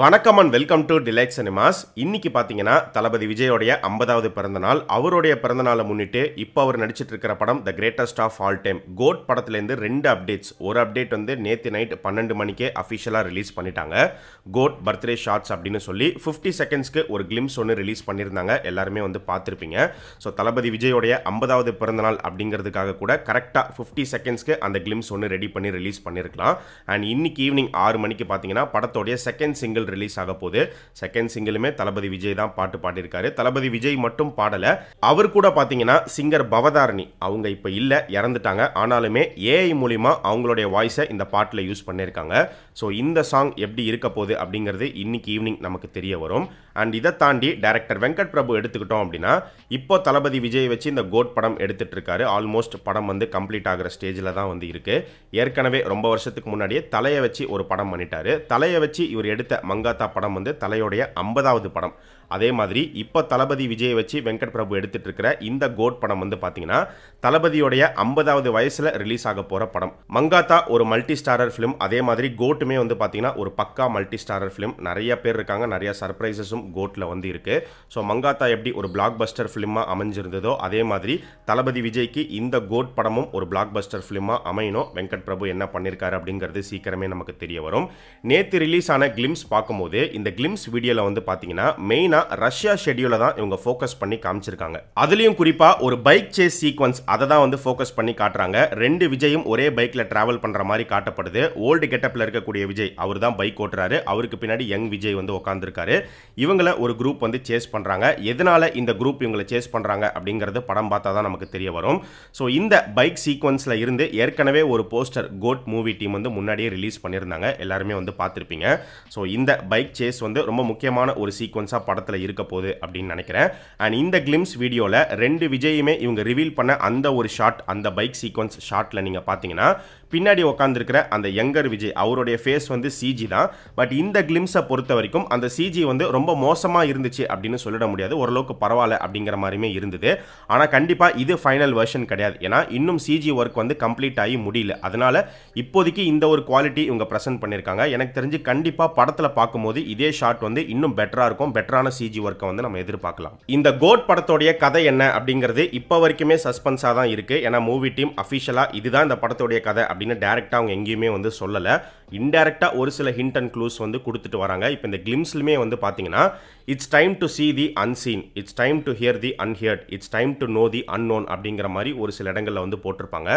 வணக்கம் and welcome to delight cinemas இன்னைக்கு பார்த்தீங்கன்னா தளபதி விஜயோடைய ஐம்பதாவது பிறந்தநாள் அவருடைய பிறந்தநாளை முன்னிட்டு இப்போ அவர் நடிச்சிட்டு இருக்கிற படம் the greatest of all time GOAT படத்துலேருந்து ரெண்டு அப்டேட்ஸ் ஒரு அப்டேட் வந்து நேற்று நைட் பன்னெண்டு மணிக்கே அஃபிஷியலாக ரிலீஸ் பண்ணிட்டாங்க கோட் பர்த்டே ஷார்ட்ஸ் அப்படின்னு சொல்லி ஃபிஃப்டி செகண்ட்ஸ்க்கு ஒரு கிளிம்ஸ் ஒன்று ரிலீஸ் பண்ணியிருந்தாங்க எல்லாருமே வந்து பார்த்துருப்பீங்க ஸோ தளபதி விஜயோடைய ஐம்பதாவது பிறந்தநாள் அப்படிங்கிறதுக்காக கூட கரெக்டாக ஃபிஃப்டி செகண்ட்ஸ்க்கு அந்த கிளிம்ஸ் ஒன்று ரெடி பண்ணி ரிலீஸ் பண்ணியிருக்கலாம் அண்ட் இன்னைக்கு ஈவினிங் ஆறு மணிக்கு பார்த்தீங்கன்னா படத்தோடைய செகண்ட் சிங்கிள் சிங்கிள் ரிலீஸ் ஆக போகுது செகண்ட் சிங்கிளுமே தளபதி விஜய் தான் பாட்டு பாடியிருக்காரு தளபதி விஜய் மட்டும் பாடலை அவர் கூட பார்த்தீங்கன்னா சிங்கர் பவதாரணி அவங்க இப்போ இல்லை இறந்துட்டாங்க ஆனாலுமே ஏஐ மூலிமா அவங்களுடைய வாய்ஸை இந்த பாட்டில் யூஸ் பண்ணியிருக்காங்க ஸோ இந்த சாங் எப்படி இருக்க போகுது அப்படிங்கிறது இன்னைக்கு ஈவினிங் நமக்கு தெரிய வரும் அண்ட் இதை தாண்டி டேரக்டர் வெங்கட் பிரபு எடுத்துக்கிட்டோம் அப்படின்னா இப்போ தளபதி விஜய் வச்சு இந்த கோட் படம் எடுத்துட்டு இருக்காரு ஆல்மோஸ்ட் படம் வந்து கம்ப்ளீட் ஆகிற ஸ்டேஜில் தான் வந்து இருக்கு ஏற்கனவே ரொம்ப வருஷத்துக்கு முன்னாடியே தலையை வச்சு ஒரு படம் பண்ணிட்டாரு தலையை வச்சு இவர் எடுத்த மங்காத்தா படம் வந்து தலையோடைய ஐம்பதாவது படம் அதே மாதிரி இப்போ தளபதி விஜயை வச்சு வெங்கட் பிரபு எடுத்துட்டு இருக்கிற இந்த கோட் படம் வந்து பார்த்தீங்கன்னா தளபதியோடைய ஐம்பதாவது வயசில் ரிலீஸ் ஆக போகிற படம் மங்காத்தா ஒரு மல்டி ஸ்டாரர் ஃபிலிம் அதே மாதிரி கோட்டுமே வந்து பார்த்தீங்கன்னா ஒரு பக்கா மல்டி ஸ்டாரர் ஃபிலிம் நிறைய பேர் இருக்காங்க நிறைய சர்ப்ரைசஸும் கோட்டில் வந்து இருக்கு ஸோ மங்காத்தா எப்படி ஒரு பிளாக் பஸ்டர் ஃபிலிமாக அமைஞ்சிருந்ததோ அதே மாதிரி தளபதி விஜய்க்கு இந்த கோட் படமும் ஒரு பிளாக் பஸ்டர் ஃபிலிமாக அமையணும் வெங்கட் பிரபு என்ன பண்ணியிருக்காரு அப்படிங்கிறது சீக்கிரமே நமக்கு தெரிய வரும் நேற்று ரிலீஸ் ஆன கிளிம்ஸ் பார்க்க பார்க்கும்போது இந்த கிளிம்ஸ் வீடியோவில் வந்து பார்த்தீங்கன்னா மெயினாக ரஷ்யா ஷெடியூல தான் இவங்க ஃபோக்கஸ் பண்ணி காமிச்சிருக்காங்க அதுலயும் குறிப்பாக ஒரு பைக் சேஸ் சீக்வன்ஸ் அதை தான் வந்து ஃபோக்கஸ் பண்ணி காட்டுறாங்க ரெண்டு விஜயும் ஒரே பைக்கில் ட்ராவல் பண்ணுற மாதிரி காட்டப்படுது ஓல்டு கெட்டப்பில் இருக்கக்கூடிய விஜய் அவர் தான் பைக் ஓட்டுறாரு அவருக்கு பின்னாடி யங் விஜய் வந்து உட்காந்துருக்காரு இவங்கள ஒரு குரூப் வந்து சேஸ் பண்ணுறாங்க எதனால் இந்த குரூப் இவங்களை சேஸ் பண்ணுறாங்க அப்படிங்கிறது படம் பார்த்தா தான் நமக்கு தெரிய வரும் ஸோ இந்த பைக் சீக்வன்ஸ்ல இருந்து ஏற்கனவே ஒரு போஸ்டர் கோட் மூவி டீம் வந்து முன்னாடியே ரிலீஸ் பண்ணியிருந்தாங்க எல்லாருமே வந்து பார்த்துருப்பீங்க ஸோ இந்த பைக் சேஸ் வந்து ரொம்ப முக்கியமான ஒரு சீக்வன்ஸாக படத்தில் இருக்க போகுது அப்படின்னு நினைக்கிறேன் அண்ட் இந்த கிளிம்ஸ் வீடியோவில் ரெண்டு விஜயுமே இவங்க ரிவீல் பண்ண அந்த ஒரு ஷாட் அந்த பைக் சீக்வன்ஸ் ஷாட்டில் நீங்கள் பார்த்தீங்கன்னா பின்னாடி உட்காந்துருக்கிற அந்த யங்கர் விஜய் அவருடைய ஃபேஸ் வந்து சிஜி தான் பட் இந்த கிளிம்ஸை பொறுத்த வரைக்கும் அந்த சிஜி வந்து ரொம்ப மோசமாக இருந்துச்சு அப்படின்னு சொல்லிட முடியாது ஓரளவுக்கு பரவாயில்ல அப்படிங்கிற மாதிரியுமே இருந்தது ஆனால் கண்டிப்பாக இது ஃபைனல் வெர்ஷன் கிடையாது ஏன்னா இன்னும் சிஜி ஒர்க் வந்து கம்ப்ளீட் ஆகி முடியல அதனால் இப்போதைக்கு இந்த ஒரு குவாலிட்டி இவங்க ப்ரெசென்ட் பண்ணியிருக்காங்க எனக்கு தெரிஞ்சு கண்டிப்பாக படத்தில் பார்க்கும்போது இதே ஷாட் வந்து இன்னும் பெட்டராக இருக்கும் பெட்டரான சிஜி ஒர்க்கை வந்து நம்ம எதிர்பார்க்கலாம் இந்த கோட் படத்தோடைய கதை என்ன அப்படிங்கிறது இப்போ வரைக்குமே சஸ்பென்ஸாக தான் இருக்குது ஏன்னா மூவி டீம் அஃபிஷியலாக இதுதான் இந்த படத்துடைய கதை அப்படின்னு டேரெக்டாக அவங்க எங்கேயுமே வந்து சொல்லலை இன்டெரக்டாக ஒரு சில ஹிண்ட் அண்ட் க்ளூஸ் வந்து கொடுத்துட்டு வராங்க இப்போ இந்த கிளிம்ஸ்லுமே வந்து பார்த்தீங்கன்னா it's time to see the unseen it's time to hear the unheard it's time to know the unknown அப்படிங்கிற மாதிரி ஒரு சில இடங்களில் வந்து போட்டிருப்பாங்க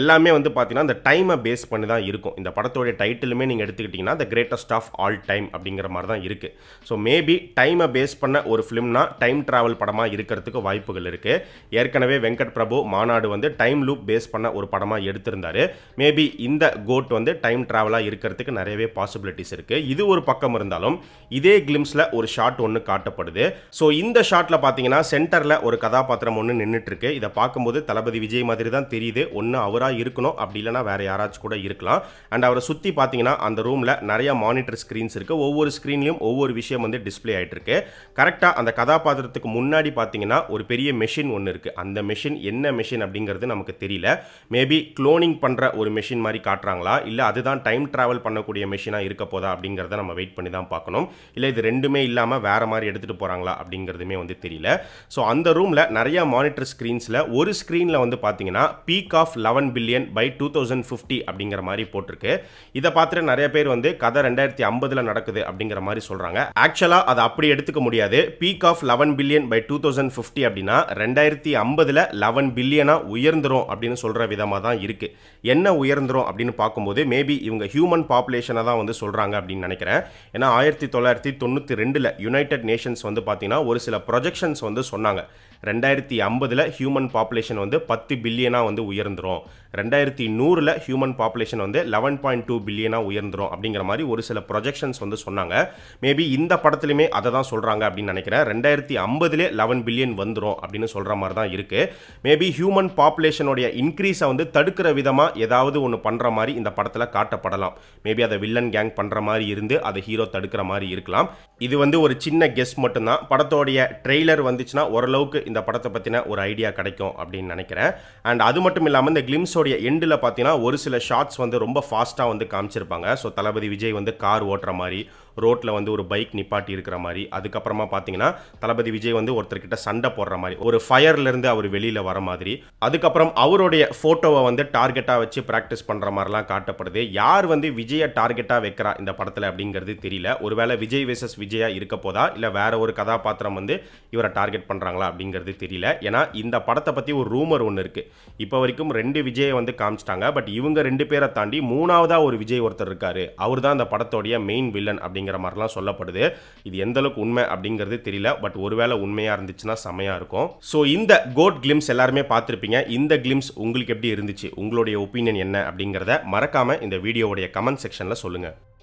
எல்லாமே வந்து பார்த்தீங்கன்னா அந்த டைமை பேஸ் பண்ணி தான் இருக்கும் இந்த படத்தோடைய டைட்டிலுமே நீங்கள் எடுத்துக்கிட்டிங்கன்னா the greatest of all time அப்படிங்கிற மாதிரி தான் இருக்குது ஸோ மேபி டைமை பேஸ் பண்ண ஒரு ஃபிலிம்னா டைம் ட்ராவல் படமாக இருக்கிறதுக்கு வாய்ப்புகள் இருக்குது ஏற்கனவே வெங்கட் பிரபு மாநாடு வந்து டைம் லூப் பேஸ் பண்ண ஒரு படமாக எடுத்திருந்தார் மே மேபி இந்த கோட் வந்து டைம் ட்ராவலாக இருக்கிறதுக்கு நிறையவே பாசிபிலிட்டிஸ் இருக்குது இது ஒரு பக்கம் இருந்தாலும் இதே கிளிம்ஸில் ஒரு ஷாட் ஒன்று காட்டப்படுது ஸோ இந்த ஷாட்டில் பார்த்தீங்கன்னா சென்டரில் ஒரு கதாபாத்திரம் ஒன்று நின்றுட்டுருக்கு இதை பார்க்கும்போது தளபதி விஜய் மாதிரி தான் தெரியுது ஒன்று அவராக இருக்கணும் அப்படி இல்லைனா வேறு யாராச்சும் கூட இருக்கலாம் அண்ட் அவரை சுற்றி பார்த்தீங்கன்னா அந்த ரூமில் நிறைய மானிட்டர் ஸ்க்ரீன்ஸ் இருக்குது ஒவ்வொரு ஸ்க்ரீன்லேயும் ஒவ்வொரு விஷயம் வந்து டிஸ்பிளே ஆகிட்டு இருக்கு கரெக்டாக அந்த கதாபாத்திரத்துக்கு முன்னாடி பார்த்தீங்கன்னா ஒரு பெரிய மெஷின் ஒன்று இருக்குது அந்த மெஷின் என்ன மெஷின் அப்படிங்கிறது நமக்கு தெரியல மேபி க்ளோனிங் பண்ணுற ஒரு மெஷின் மாதிரி காட்டுறாங்களா இல்லை அதுதான் டைம் ட்ராவல் பண்ணக்கூடிய மெஷினாக இருக்க போதா அப்படிங்கிறத நம்ம வெயிட் பண்ணி தான் பார்க்கணும் இல்லை இது ரெண்டுமே இல்லாமல் வேறு மாதிரி எடுத்துகிட்டு போகிறாங்களா அப்படிங்கிறதுமே வந்து தெரியல ஸோ அந்த ரூமில் நிறையா மானிட்டர் ஸ்க்ரீன்ஸில் ஒரு ஸ்க்ரீனில் வந்து பார்த்தீங்கன்னா peak of eleven billion by two thousand fifty அப்படிங்கிற மாதிரி போட்டிருக்கு இதை பார்த்துட்டு நிறைய பேர் வந்து கதை ரெண்டாயிரத்தி ஐம்பதில் நடக்குது அப்படிங்கிற மாதிரி சொல்கிறாங்க ஆக்சுவலாக அதை அப்படி எடுத்துக்க முடியாது peak of eleven billion by two thousand fifty அப்படின்னா ரெண்டாயிரத்தி ஐம்பதில் லெவன் பில்லியனாக உயர்ந்துரும் அப்படின்னு சொல்கிற விதமாக தான் இருக்குது என்ன உயர்ந்துடும் அப்படின்னு பார்க்கும்போது மேபி இவங்க ஹியூமன் பாப்புலேஷனை தான் வந்து சொல்கிறாங்க அப்படின்னு நினைக்கிறேன் ஏன்னா ஆயிரத்தி தொள்ளாயிரத்தி தொண்ணூற்றி ரெண்டில் யுனைடெட் நேஷன்ஸ் வந்து பார்த்தீங்கன்னா ஒரு சில ப்ரொஜெக்ஷன்ஸ் வந்து சொன்னாங்க ரெண்டாயிரத்தி ஐம்பதில் ஹியூமன் பாப்புலேஷன் வந்து பத்து பில்லியனாக வந்து உயர்ந்துடும் ரெண்டாயிரத்தி நூறில் ஹியூமன் பாப்புலேஷன் வந்து லெவன் பாயிண்ட் டூ பில்லியனாக உயர்ந்துடும் அப்படிங்கிற மாதிரி ஒரு சில ப்ரொஜெக்ஷன்ஸ் வந்து சொன்னாங்க மேபி இந்த படத்துலையுமே அதை தான் சொல்கிறாங்க அப்படின்னு நினைக்கிறேன் ரெண்டாயிரத்தி ஐம்பதுலே லெவன் பில்லியன் வந்துடும் அப்படின்னு சொல்கிற மாதிரி தான் இருக்குது மேபி ஹியூமன் பாப்புலேஷனுடைய இன்க்ரீஸை வந்து தடுக்கிற விதமாக ஏதாவது ஒன்று பண்ணுற மாதிரி இந்த படத்தில் காட்டப்படலாம் மேபி அதை வில்லன் கேங் பண்ணுற மாதிரி இருந்து அதை ஹீரோ தடுக்கிற மாதிரி இருக்கலாம் இது வந்து ஒரு சின்ன கெஸ் மட்டும்தான் படத்தோடைய ட்ரெய்லர் வந்துச்சுன்னா ஓரளவுக்கு இந்த படத்தை பற்றின ஒரு ஐடியா கிடைக்கும் அப்படின்னு நினைக்கிறேன் அண்ட் அது மட்டும் இல்லாமல் இந்த கிளிம்ஸோடைய எண்டில் பார்த்தீங்கன்னா ஒரு சில ஷார்ட்ஸ் வந்து ரொம்ப ஃபாஸ்ட்டாக வந்து காமிச்சிருப்பாங்க ஸோ தளபதி விஜய் வந்து கார் ஓட்டுற மாதிரி ரோட்டில் வந்து ஒரு பைக் நிப்பாட்டி இருக்கிற மாதிரி அதுக்கப்புறமா பார்த்தீங்கன்னா தளபதி விஜய் வந்து ஒருத்தர்கிட்ட சண்டை போடுற மாதிரி ஒரு ஃபயர்லேருந்து அவர் வெளியில் வர மாதிரி அதுக்கப்புறம் அவருடைய ஃபோட்டோவை வந்து டார்கெட்டாக வச்சு ப்ராக்டிஸ் பண்ணுற மாதிரிலாம் காட்டப்படுது யார் வந்து விஜயை டார்கெட்டாக வைக்கிறா இந்த படத்தில் அப்படிங்கிறது தெரியல ஒருவேளை விஜய் வேசஸ் விஜயா இருக்க போதா இல்லை வேற ஒரு கதாபாத்திரம் வந்து இவரை டார்கெட் பண்ணுறாங்களா அப்படிங்கிறது தெரியல ஏன்னா இந்த படத்தை பற்றி ஒரு ரூமர் ஒன்று இருக்குது இப்போ வரைக்கும் ரெண்டு விஜயை வந்து காமிச்சிட்டாங்க பட் இவங்க ரெண்டு பேரை தாண்டி மூணாவதாக ஒரு விஜய் ஒருத்தர் இருக்காரு அவர் தான் அந்த படத்தோடைய மெயின் வில்லன் அப்படிங்கிற அப்படிங்கிற மாதிரிலாம் சொல்லப்படுது இது எந்த அளவுக்கு உண்மை அப்படிங்கிறது தெரியல பட் ஒருவேளை உண்மையாக இருந்துச்சுன்னா செமையாக இருக்கும் ஸோ இந்த கோட் கிளிம்ஸ் எல்லாருமே பார்த்துருப்பீங்க இந்த கிளிம்ஸ் உங்களுக்கு எப்படி இருந்துச்சு உங்களுடைய ஒப்பீனியன் என்ன அப்படிங்கிறத மறக்காமல் இந்த வீடியோவுடைய கமெண்ட் செக்ஷனில் சொல்லுங்கள்